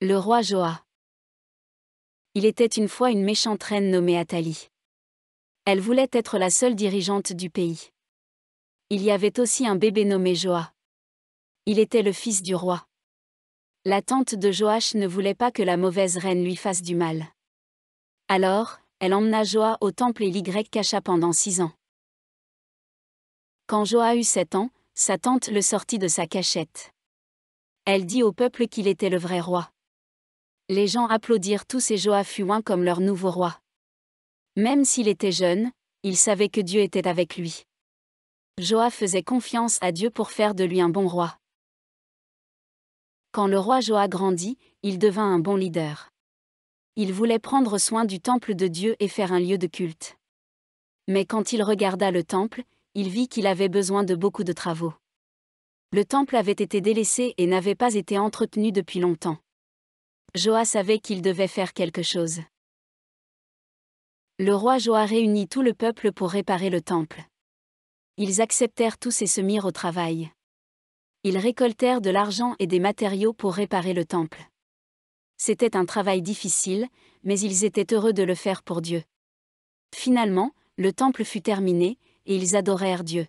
Le roi Joa. Il était une fois une méchante reine nommée Athalie. Elle voulait être la seule dirigeante du pays. Il y avait aussi un bébé nommé Joa. Il était le fils du roi. La tante de Joach ne voulait pas que la mauvaise reine lui fasse du mal. Alors, elle emmena Joa au temple et l'y cacha pendant six ans. Quand Joa eut sept ans, sa tante le sortit de sa cachette. Elle dit au peuple qu'il était le vrai roi les gens applaudirent tous et Joa fut un comme leur nouveau roi. Même s'il était jeune, il savait que Dieu était avec lui. Joa faisait confiance à Dieu pour faire de lui un bon roi. Quand le roi Joa grandit, il devint un bon leader. Il voulait prendre soin du temple de Dieu et faire un lieu de culte. Mais quand il regarda le temple, il vit qu'il avait besoin de beaucoup de travaux. Le temple avait été délaissé et n'avait pas été entretenu depuis longtemps. Joa savait qu'il devait faire quelque chose. Le roi Joa réunit tout le peuple pour réparer le temple. Ils acceptèrent tous et se mirent au travail. Ils récoltèrent de l'argent et des matériaux pour réparer le temple. C'était un travail difficile, mais ils étaient heureux de le faire pour Dieu. Finalement, le temple fut terminé, et ils adorèrent Dieu.